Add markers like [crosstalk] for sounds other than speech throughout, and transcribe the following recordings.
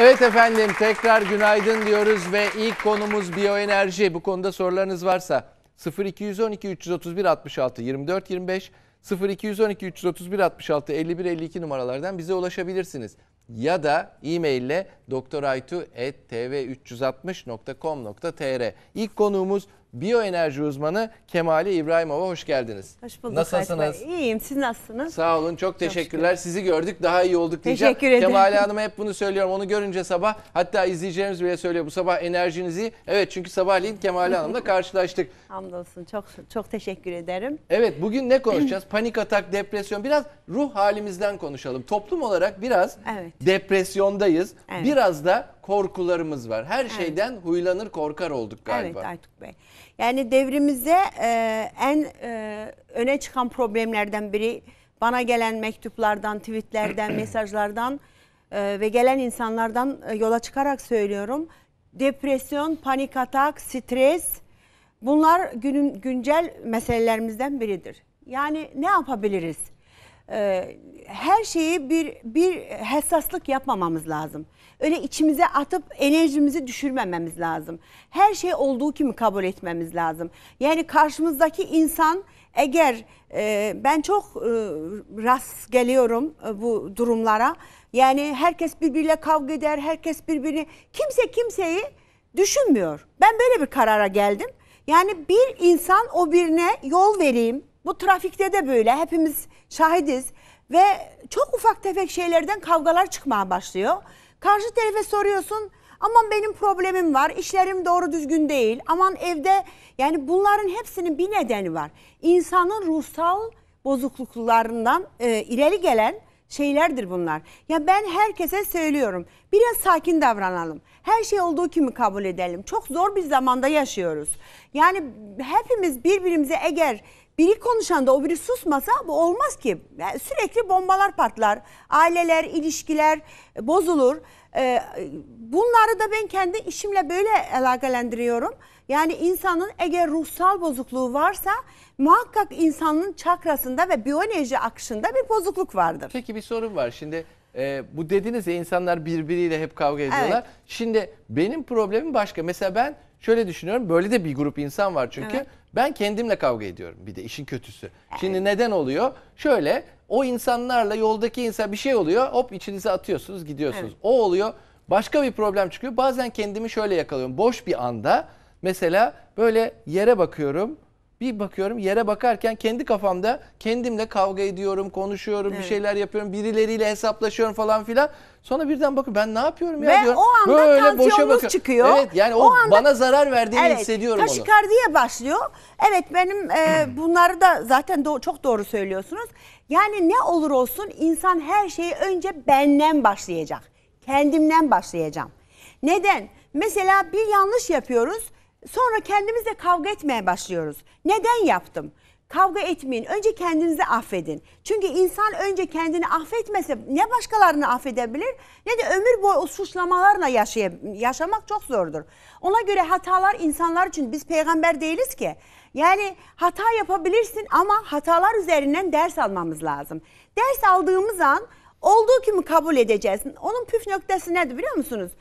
Evet efendim tekrar günaydın diyoruz ve ilk konumuz biyoenerji. Bu konuda sorularınız varsa 0212 331 66 24 25 0212 331 66 51 52 numaralardan bize ulaşabilirsiniz. Ya da e-mail ile doktoraytu.tv360.com.tr İlk konuğumuz biyoenerji uzmanı Kemali İbrahimova hoş geldiniz. Hoş bulduk. Nasılsınız? Bey. İyiyim. Siz nasılsınız? Sağ olun. Çok teşekkürler. Çok Sizi gördük. Daha iyi olduk diyeceğim. Teşekkür ederim. Kemali Hanım'a hep bunu söylüyorum. Onu görünce sabah hatta izleyicilerimiz bile söylüyor. Bu sabah enerjinizi evet çünkü sabahleyin Kemali Hanım'la [laughs] karşılaştık. Hamdolsun. Çok çok teşekkür ederim. Evet bugün ne konuşacağız? Panik atak, depresyon. Biraz ruh halimizden konuşalım. Toplum olarak biraz evet. depresyondayız. Evet. Biraz da korkularımız var. Her şeyden huylanır korkar olduk galiba. Evet Aytuk Bey. Yani devrimize e, en e, öne çıkan problemlerden biri bana gelen mektuplardan, tweetlerden, [clears throat] mesajlardan e, ve gelen insanlardan e, yola çıkarak söylüyorum. Depresyon, panik atak, stres bunlar günün güncel meselelerimizden biridir. Yani ne yapabiliriz? Ee, her şeyi bir bir hassaslık yapmamamız lazım. Öyle içimize atıp enerjimizi düşürmememiz lazım. Her şey olduğu gibi kabul etmemiz lazım. Yani karşımızdaki insan eğer e, ben çok e, rast geliyorum e, bu durumlara. Yani herkes birbiriyle kavga eder, herkes birbirini kimse kimseyi düşünmüyor. Ben böyle bir karara geldim. Yani bir insan o birine yol vereyim, bu trafikte de böyle hepimiz şahidiz ve çok ufak tefek şeylerden kavgalar çıkmaya başlıyor. Karşı tarafa soruyorsun aman benim problemim var, işlerim doğru düzgün değil, aman evde yani bunların hepsinin bir nedeni var. İnsanın ruhsal bozukluklarından e, ileri gelen şeylerdir bunlar. Ya ben herkese söylüyorum. Biraz sakin davranalım. Her şey olduğu kimi kabul edelim. Çok zor bir zamanda yaşıyoruz. Yani hepimiz birbirimize eğer biri konuşan da o biri susmasa bu olmaz ki. Yani sürekli bombalar patlar. Aileler, ilişkiler bozulur. Ee, bunları da ben kendi işimle böyle alakalandırıyorum. Yani insanın eğer ruhsal bozukluğu varsa muhakkak insanın çakrasında ve biyoenerji akışında bir bozukluk vardır. Peki bir sorun var. Şimdi e, bu dediniz ya insanlar birbiriyle hep kavga ediyorlar. Evet. Şimdi benim problemim başka. Mesela ben şöyle düşünüyorum. Böyle de bir grup insan var çünkü. Evet. Ben kendimle kavga ediyorum bir de işin kötüsü. Şimdi neden oluyor? Şöyle o insanlarla yoldaki insan bir şey oluyor hop içinize atıyorsunuz gidiyorsunuz. Evet. O oluyor başka bir problem çıkıyor. Bazen kendimi şöyle yakalıyorum boş bir anda mesela böyle yere bakıyorum bir bakıyorum yere bakarken kendi kafamda kendimle kavga ediyorum, konuşuyorum, evet. bir şeyler yapıyorum, birileriyle hesaplaşıyorum falan filan. Sonra birden bakıyorum ben ne yapıyorum ya Ve diyorum. o anda Böyle boşa bakıyorum. çıkıyor. Evet yani o, o anda, bana zarar verdiğini evet, hissediyorum onu. Taşikardiye başlıyor. Evet benim e, [clears throat] bunları da zaten do çok doğru söylüyorsunuz. Yani ne olur olsun insan her şeyi önce benden başlayacak. Kendimden başlayacağım. Neden? Mesela bir yanlış yapıyoruz. Sonra kendimizle kavga etmeye başlıyoruz. Neden yaptım? Kavga etmeyin. Önce kendinizi affedin. Çünkü insan önce kendini affetmese ne başkalarını affedebilir ne de ömür boyu o suçlamalarla yaşamak çok zordur. Ona göre hatalar insanlar için biz peygamber değiliz ki. Yani hata yapabilirsin ama hatalar üzerinden ders almamız lazım. Ders aldığımız an olduğu gibi kabul edeceğiz. Onun püf noktası nedir biliyor musunuz?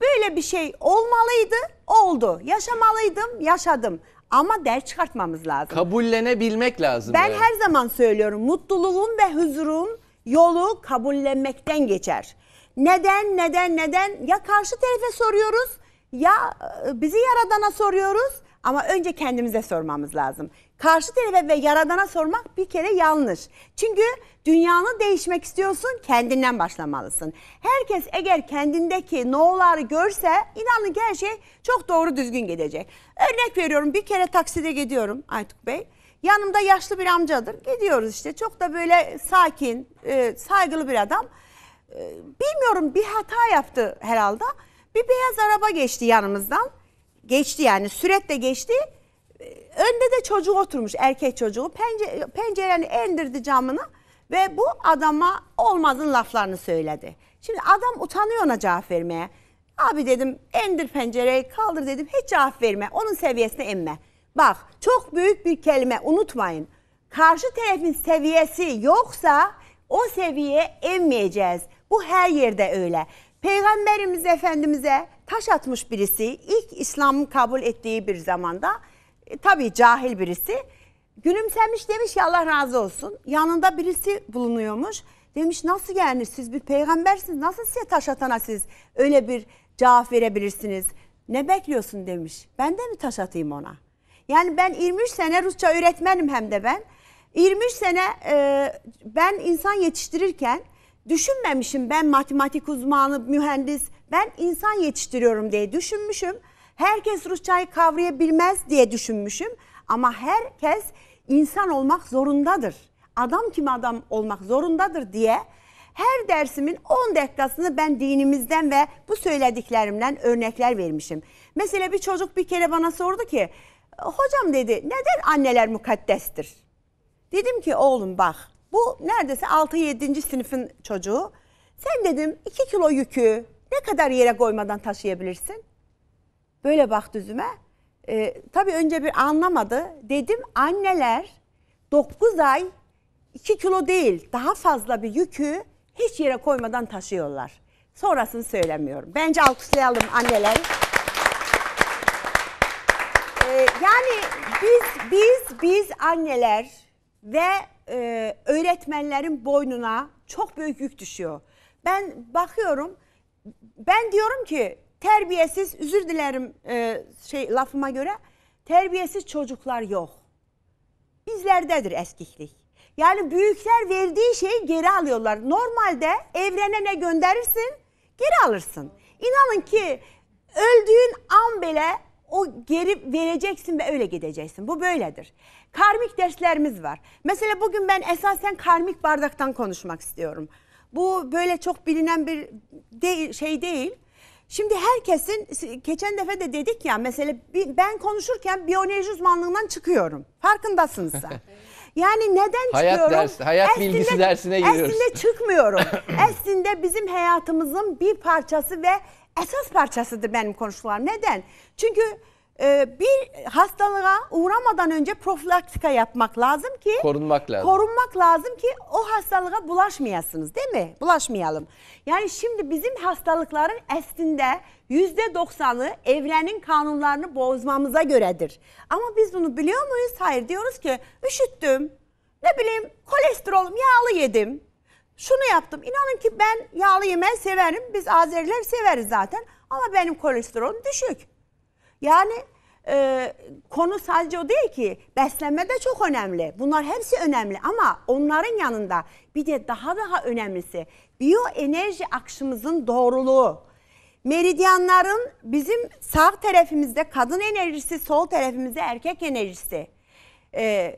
Böyle bir şey olmalıydı, oldu. Yaşamalıydım, yaşadım. Ama ders çıkartmamız lazım. Kabullenebilmek lazım. Ben yani. her zaman söylüyorum mutluluğun ve huzurun yolu kabullenmekten geçer. Neden, neden, neden? Ya karşı tarafa soruyoruz ya e, bizi yaradana soruyoruz ama önce kendimize sormamız lazım karşı tarafa ve yaradana sormak bir kere yanlış. Çünkü dünyanı değişmek istiyorsun kendinden başlamalısın. Herkes eğer kendindeki no'ları görse inanın ki her şey çok doğru düzgün gidecek. Örnek veriyorum bir kere takside gidiyorum Aytuk Bey. Yanımda yaşlı bir amcadır. Gidiyoruz işte çok da böyle sakin, e, saygılı bir adam. E, bilmiyorum bir hata yaptı herhalde. Bir beyaz araba geçti yanımızdan. Geçti yani süretle geçti. Önde de çocuğu oturmuş erkek çocuğu. Pencere, pencereni indirdi camını ve bu adama olmadığın laflarını söyledi. Şimdi adam utanıyor ona cevap vermeye. Abi dedim indir pencereyi kaldır dedim hiç cevap verme onun seviyesine inme. Bak çok büyük bir kelime unutmayın. Karşı tarafın seviyesi yoksa o seviyeye inmeyeceğiz. Bu her yerde öyle. Peygamberimiz Efendimiz'e taş atmış birisi ilk İslam'ı kabul ettiği bir zamanda e, tabii cahil birisi gülümsemiş demiş ki Allah razı olsun. Yanında birisi bulunuyormuş. Demiş nasıl yani siz bir peygambersiniz nasıl size taş atana siz öyle bir cevap verebilirsiniz. Ne bekliyorsun demiş. Ben de mi taş atayım ona? Yani ben 23 sene Rusça öğretmenim hem de ben. 23 sene e, ben insan yetiştirirken düşünmemişim ben matematik uzmanı, mühendis, ben insan yetiştiriyorum diye düşünmüşüm. Herkes Rusçayı kavrayabilmez diye düşünmüşüm ama herkes insan olmak zorundadır. Adam kim adam olmak zorundadır diye her dersimin 10 dakikasını ben dinimizden ve bu söylediklerimden örnekler vermişim. Mesela bir çocuk bir kere bana sordu ki, hocam dedi neden anneler mukaddestir? Dedim ki oğlum bak bu neredeyse 6-7. sınıfın çocuğu. Sen dedim 2 kilo yükü ne kadar yere koymadan taşıyabilirsin? Böyle baktı üzüme. Ee, tabii önce bir anlamadı. Dedim anneler 9 ay 2 kilo değil daha fazla bir yükü hiç yere koymadan taşıyorlar. Sonrasını söylemiyorum. Bence alkışlayalım anneler. Ee, yani biz biz biz anneler ve e, öğretmenlerin boynuna çok büyük yük düşüyor. Ben bakıyorum ben diyorum ki terbiyesiz özür dilerim e, şey lafıma göre terbiyesiz çocuklar yok. Bizlerdedir eskiklik. Yani büyükler verdiği şeyi geri alıyorlar. Normalde evrene ne gönderirsin geri alırsın. İnanın ki öldüğün an bile o geri vereceksin ve öyle gideceksin. Bu böyledir. Karmik derslerimiz var. Mesela bugün ben esasen karmik bardaktan konuşmak istiyorum. Bu böyle çok bilinen bir değil, şey değil. Şimdi herkesin geçen defa de dedik ya mesela ben konuşurken biyoloji uzmanlığından çıkıyorum. Farkındasınız sen. Yani neden hayat çıkıyorum? Ders, hayat Eslinde, bilgisi dersine giriyoruz. Aslında çıkmıyorum. [coughs] Aslında bizim hayatımızın bir parçası ve esas parçasıdır benim konuşmalarım. Neden? Çünkü ee, bir hastalığa uğramadan önce profilaktika yapmak lazım ki korunmak lazım. Korunmak lazım ki o hastalığa bulaşmayasınız değil mi? Bulaşmayalım. Yani şimdi bizim hastalıkların aslında %90'ı evrenin kanunlarını bozmamıza göredir. Ama biz bunu biliyor muyuz? Hayır diyoruz ki üşüttüm. Ne bileyim kolesterolüm yağlı yedim. Şunu yaptım. İnanın ki ben yağlı yemeği severim. Biz Azeriler severiz zaten. Ama benim kolesterolüm düşük. Yani e, konu sadece o değil ki beslenme de çok önemli. Bunlar hepsi önemli ama onların yanında bir de daha daha önemlisi biyoenerji akışımızın doğruluğu. Meridyanların bizim sağ tarafımızda kadın enerjisi, sol tarafımızda erkek enerjisi. Ee,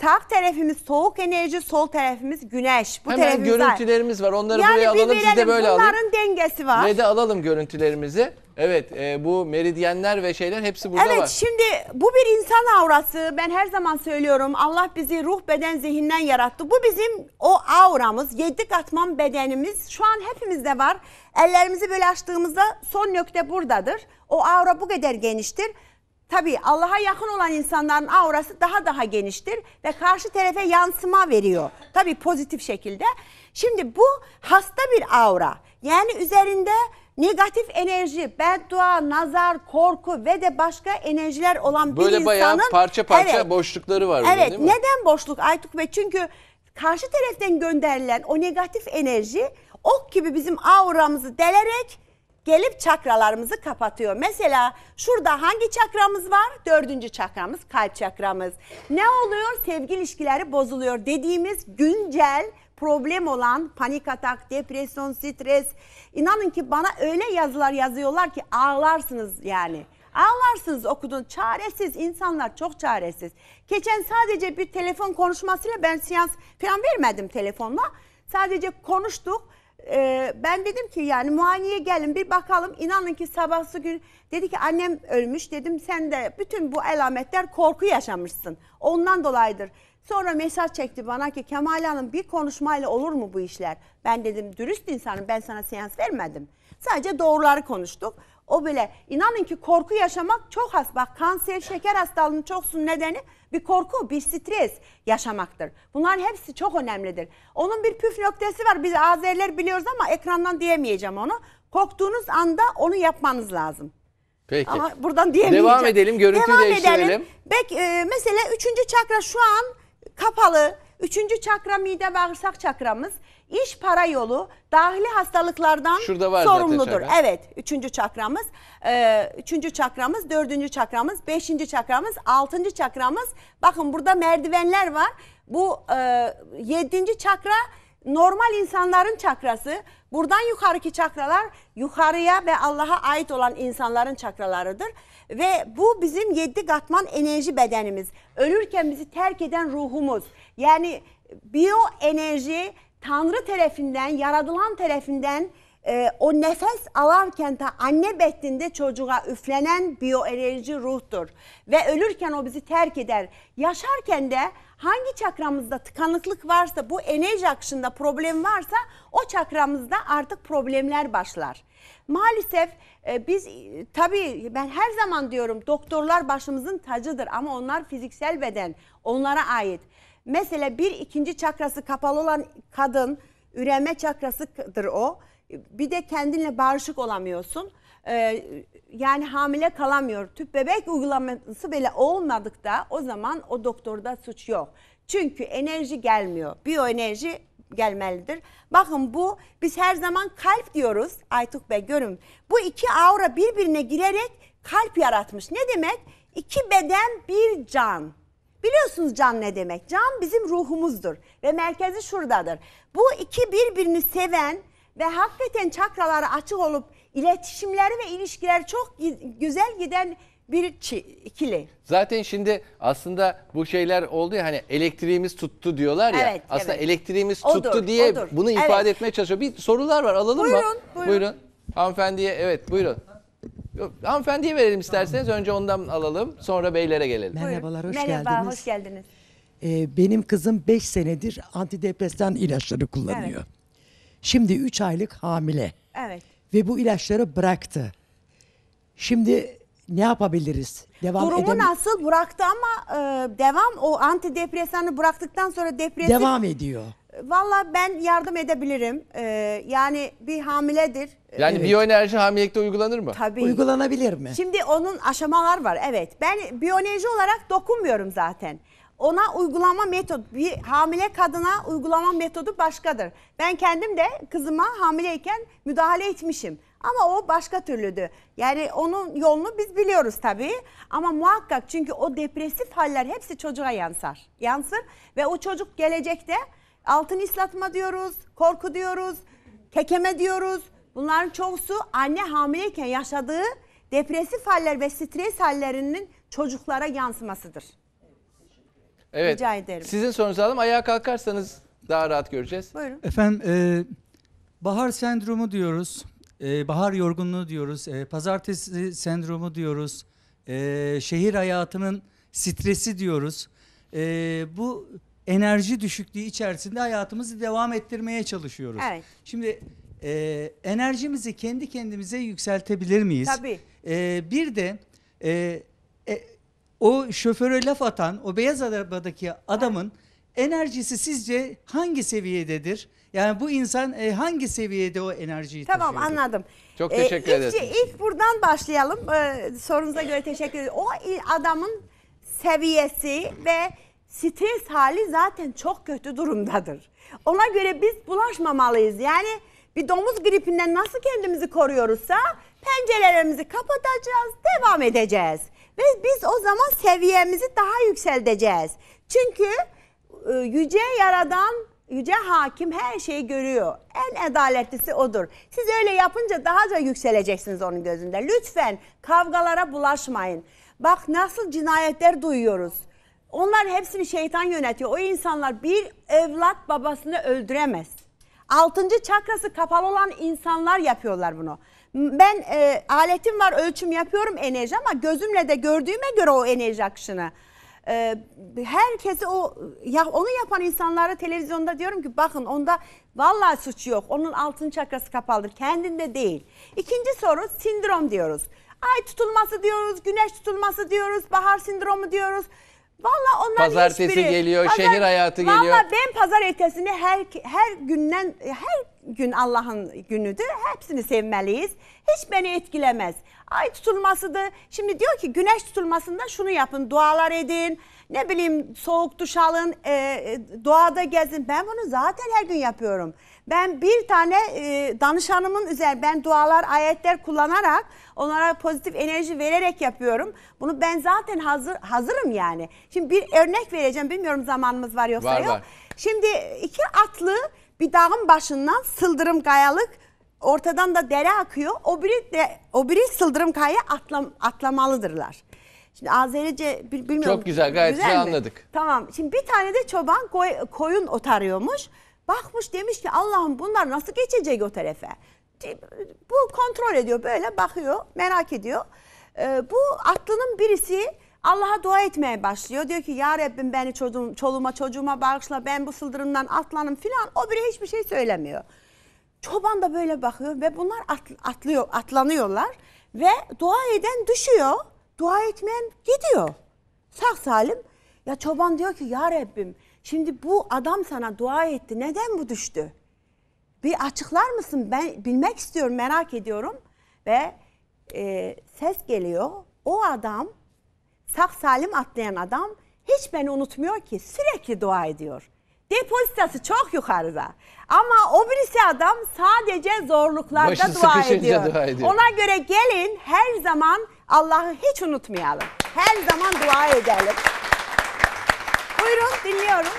sağ tarafımız soğuk enerji, sol tarafımız güneş. Bu Hemen tarafımız görüntülerimiz var. Onları yani buraya alalım. Siz de böyle bunların alın. Bunların dengesi var. Ve de alalım görüntülerimizi. Evet e, bu meridyenler ve şeyler hepsi burada evet, var. Evet şimdi bu bir insan aurası. Ben her zaman söylüyorum Allah bizi ruh beden zihinden yarattı. Bu bizim o auramız. Yedi katman bedenimiz şu an hepimizde var. Ellerimizi böyle açtığımızda son nokta buradadır. O aura bu kadar geniştir. Tabii Allah'a yakın olan insanların aurası daha daha geniştir ve karşı tarafa yansıma veriyor. Tabii pozitif şekilde. Şimdi bu hasta bir aura. Yani üzerinde negatif enerji, beddua, nazar, korku ve de başka enerjiler olan Böyle bir insanın... Böyle parça parça evet, boşlukları var. Evet burada, neden boşluk Aytuk Bey? Çünkü karşı taraftan gönderilen o negatif enerji ok gibi bizim auramızı delerek gelip çakralarımızı kapatıyor. Mesela şurada hangi çakramız var? Dördüncü çakramız kalp çakramız. Ne oluyor? Sevgi ilişkileri bozuluyor dediğimiz güncel problem olan panik atak, depresyon, stres. İnanın ki bana öyle yazılar yazıyorlar ki ağlarsınız yani. Ağlarsınız okudun. Çaresiz insanlar çok çaresiz. Geçen sadece bir telefon konuşmasıyla ben seans falan vermedim telefonla. Sadece konuştuk e, ben dedim ki yani muayeneye gelin bir bakalım. İnanın ki sabahsı gün dedi ki annem ölmüş dedim sen de bütün bu alametler korku yaşamışsın. Ondan dolayıdır. Sonra mesaj çekti bana ki Kemal Hanım bir konuşmayla olur mu bu işler? Ben dedim dürüst insanım ben sana seans vermedim. Sadece doğruları konuştuk. O bile inanın ki korku yaşamak çok has. Bak kanser, şeker hastalığının çoksun nedeni bir korku, bir stres yaşamaktır. Bunların hepsi çok önemlidir. Onun bir püf noktası var. Biz Azeriler biliyoruz ama ekrandan diyemeyeceğim onu. Korktuğunuz anda onu yapmanız lazım. Peki. Ama buradan diyemeyeceğim. Devam edelim, görüntüyü Devam değiştirelim. Edelim. Belki, e, mesela üçüncü çakra şu an kapalı Üçüncü çakra mide bağırsak çakramız. İş para yolu dahili hastalıklardan var sorumludur. Zaten evet üçüncü çakramız. Ee, üçüncü çakramız, dördüncü çakramız, beşinci çakramız, altıncı çakramız. Bakın burada merdivenler var. Bu e, yedinci çakra normal insanların çakrası, buradan yukarıki çakralar yukarıya ve Allah'a ait olan insanların çakralarıdır. Ve bu bizim yedi katman enerji bedenimiz. Ölürken bizi terk eden ruhumuz. Yani biyo enerji Tanrı tarafından, yaradılan tarafından e, o nefes alarken ta anne bettinde çocuğa üflenen enerji ruhtur. Ve ölürken o bizi terk eder. Yaşarken de hangi çakramızda tıkanıklık varsa bu enerji akışında problem varsa o çakramızda artık problemler başlar. Maalesef e, biz e, tabii ben her zaman diyorum doktorlar başımızın tacıdır ama onlar fiziksel beden onlara ait. Mesela bir ikinci çakrası kapalı olan kadın üreme çakrasıdır o. Bir de kendinle barışık olamıyorsun. Ee, yani hamile kalamıyor. Tüp bebek uygulaması bile olmadıkta o zaman o doktorda suç yok. Çünkü enerji gelmiyor. Biyoenerji gelmelidir. Bakın bu biz her zaman kalp diyoruz. Aytuk Bey görün. Bu iki aura birbirine girerek kalp yaratmış. Ne demek? İki beden bir can. Biliyorsunuz can ne demek? Can bizim ruhumuzdur ve merkezi şuradadır. Bu iki birbirini seven ve hakikaten çakraları açık olup iletişimleri ve ilişkiler çok güzel giden bir ikili. Zaten şimdi aslında bu şeyler oldu ya hani elektriğimiz tuttu diyorlar ya. Evet, aslında evet. elektriğimiz odur, tuttu diye odur. bunu ifade evet. etmeye çalışıyor. Bir sorular var alalım buyurun, mı? Buyurun. Buyurun. Hanımefendiye evet buyurun. Hanımefendiye verelim isterseniz. Tamam. Önce ondan alalım sonra beylere gelelim. Merhabalar hoş Merhaba, geldiniz. Merhaba hoş geldiniz. Ee, benim kızım 5 senedir antidepresan ilaçları kullanıyor. Evet. Şimdi 3 aylık hamile. Evet ve bu ilaçları bıraktı. Şimdi ne yapabiliriz? Devam Durumu edem- nasıl bıraktı ama e, devam o antidepresanı bıraktıktan sonra depresif devam ediyor. Valla ben yardım edebilirim. E, yani bir hamiledir. Yani Evet. biyoenerji hamilelikte uygulanır mı? Tabii. Uygulanabilir mi? Şimdi onun aşamalar var. Evet. Ben biyoloji olarak dokunmuyorum zaten. Ona uygulama metodu, bir hamile kadına uygulama metodu başkadır. Ben kendim de kızıma hamileyken müdahale etmişim. Ama o başka türlüdü. Yani onun yolunu biz biliyoruz tabii. Ama muhakkak çünkü o depresif haller hepsi çocuğa yansar. Yansır ve o çocuk gelecekte altın ıslatma diyoruz, korku diyoruz, kekeme diyoruz. Bunların çoğusu anne hamileyken yaşadığı depresif haller ve stres hallerinin çocuklara yansımasıdır. Evet. Rica ederim. Sizin sorunuzu alalım. Ayağa kalkarsanız daha rahat göreceğiz. Buyurun. Efendim e, bahar sendromu diyoruz. E, bahar yorgunluğu diyoruz. E, pazartesi sendromu diyoruz. E, şehir hayatının stresi diyoruz. E, bu enerji düşüklüğü içerisinde hayatımızı devam ettirmeye çalışıyoruz. Evet. Şimdi e, enerjimizi kendi kendimize yükseltebilir miyiz? Tabii. E, bir de e, e, o şoföre laf atan o beyaz arabadaki adamın enerjisi sizce hangi seviyededir? Yani bu insan e, hangi seviyede o enerjiyi Tamam taşıyordur? anladım. Çok e, teşekkür ederiz. ilk, ilk buradan başlayalım. Ee, sorunuza göre teşekkür ederim. O adamın seviyesi ve stres hali zaten çok kötü durumdadır. Ona göre biz bulaşmamalıyız. Yani bir domuz gripinden nasıl kendimizi koruyoruzsa pencerelerimizi kapatacağız, devam edeceğiz. Ve biz o zaman seviyemizi daha yükselteceğiz. Çünkü e, yüce yaradan Yüce hakim her şeyi görüyor. En adaletlisi odur. Siz öyle yapınca daha da yükseleceksiniz onun gözünde. Lütfen kavgalara bulaşmayın. Bak nasıl cinayetler duyuyoruz. Onlar hepsini şeytan yönetiyor. O insanlar bir evlat babasını öldüremez. Altıncı çakrası kapalı olan insanlar yapıyorlar bunu. Ben e, aletim var ölçüm yapıyorum enerji ama gözümle de gördüğüme göre o enerji akışını. E, herkesi o ya onu yapan insanlara televizyonda diyorum ki bakın onda vallahi suç yok. Onun altın çakrası kapalıdır. Kendinde değil. İkinci soru sindrom diyoruz. Ay tutulması diyoruz, güneş tutulması diyoruz, bahar sindromu diyoruz. Valla onlar Pazartesi hiçbiri, geliyor, pazar, şehir hayatı vallahi geliyor. Valla ben pazar ertesini her her günden her gün Allah'ın günüdür. Hepsini sevmeliyiz. Hiç beni etkilemez. Ay tutulmasıdır. Şimdi diyor ki güneş tutulmasında şunu yapın, dualar edin. Ne bileyim soğuk duş alın, e, e doğada gezin. Ben bunu zaten her gün yapıyorum. Ben bir tane e, danışanımın üzerine ben dualar, ayetler kullanarak onlara pozitif enerji vererek yapıyorum. Bunu ben zaten hazır hazırım yani. Şimdi bir örnek vereceğim. Bilmiyorum zamanımız var yoksa var, yok. Var. Şimdi iki atlı bir dağın başından sıldırım kayalık ortadan da dere akıyor. O biri de o biri sıldırım kayaya atlam, atlamalıdırlar. Şimdi Azerice bilmiyorum. Çok güzel gayet güzel, güzel anladık. Tamam. Şimdi bir tane de çoban koy, koyun otarıyormuş. Bakmış demiş ki Allah'ım bunlar nasıl geçecek o tarafa? Bu kontrol ediyor böyle bakıyor merak ediyor. Ee, bu aklının birisi Allah'a dua etmeye başlıyor. Diyor ki ya Rabbim beni çocuğum, çoluğuma çocuğuma bağışla ben bu sıldırımdan atlanım filan. O biri hiçbir şey söylemiyor. Çoban da böyle bakıyor ve bunlar atlıyor, atlanıyorlar ve dua eden düşüyor. Dua etmeyen gidiyor. Sağ salim. Ya çoban diyor ki ya Rabbim Şimdi bu adam sana dua etti. Neden bu düştü? Bir açıklar mısın? Ben bilmek istiyorum, merak ediyorum. Ve e, ses geliyor. O adam, sak salim atlayan adam hiç beni unutmuyor ki. Sürekli dua ediyor. Depozitası çok yukarıda. Ama o birisi adam sadece zorluklarda dua ediyor. dua ediyor. Ona göre gelin her zaman Allah'ı hiç unutmayalım. Her zaman dua edelim. Buyurun dinliyorum.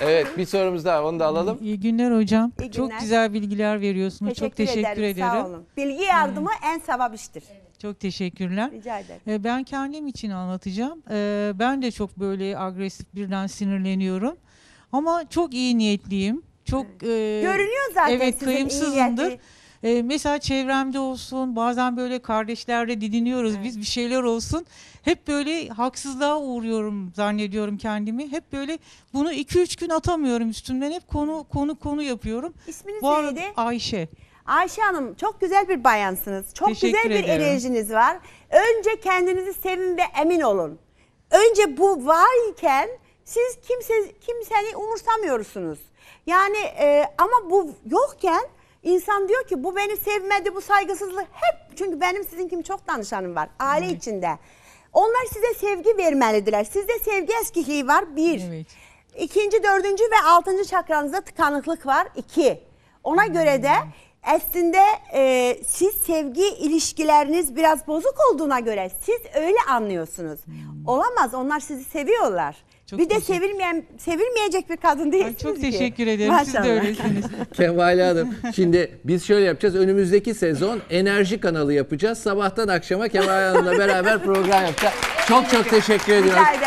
Evet bir sorumuz daha onu da alalım. İyi günler hocam. İyi günler. Çok güzel bilgiler veriyorsunuz. Çok teşekkür ederim. Sağ olun. Bilgi yardımı hmm. en sevap iştir. Çok teşekkürler. Rica ederim. Ee, ben kendim için anlatacağım. Ee, ben de çok böyle agresif birden sinirleniyorum. Ama çok iyi niyetliyim. Çok e, Görünüyor zaten evet sizin iyi niyetli- e, mesela çevremde olsun bazen böyle kardeşlerle didiniyoruz evet. biz bir şeyler olsun. Hep böyle haksızlığa uğruyorum zannediyorum kendimi. Hep böyle bunu 2-3 gün atamıyorum üstümden. Hep konu konu konu yapıyorum. İsminiz Bu neydi? Ayşe. Ayşe Hanım çok güzel bir bayansınız. Çok Teşekkür güzel bir ederim. enerjiniz var. Önce kendinizi sevin ve emin olun. Önce bu var iken siz kimse kimseyi umursamıyorsunuz. Yani e, ama bu yokken İnsan diyor ki bu beni sevmedi, bu saygısızlık hep çünkü benim sizin kim çok danışanım var aile evet. içinde. Onlar size sevgi vermelidirler. Sizde sevgi eskiliği var bir. Evet. İkinci, dördüncü ve altıncı çakranızda tıkanıklık var iki. Ona hmm. göre de hmm. aslında e, siz sevgi ilişkileriniz biraz bozuk olduğuna göre siz öyle anlıyorsunuz. Hmm. Olamaz onlar sizi seviyorlar. Çok bir de sevilmeyen, sevilmeyecek bir kadın değilsiniz Ay çok teşekkür ki. ederim. Maşallah. Siz de öylesiniz. [laughs] Kemal Hanım şimdi biz şöyle yapacağız. Önümüzdeki sezon enerji kanalı yapacağız. Sabahtan akşama Kemal Hanım'la beraber program yapacağız. Çok çok teşekkür ederim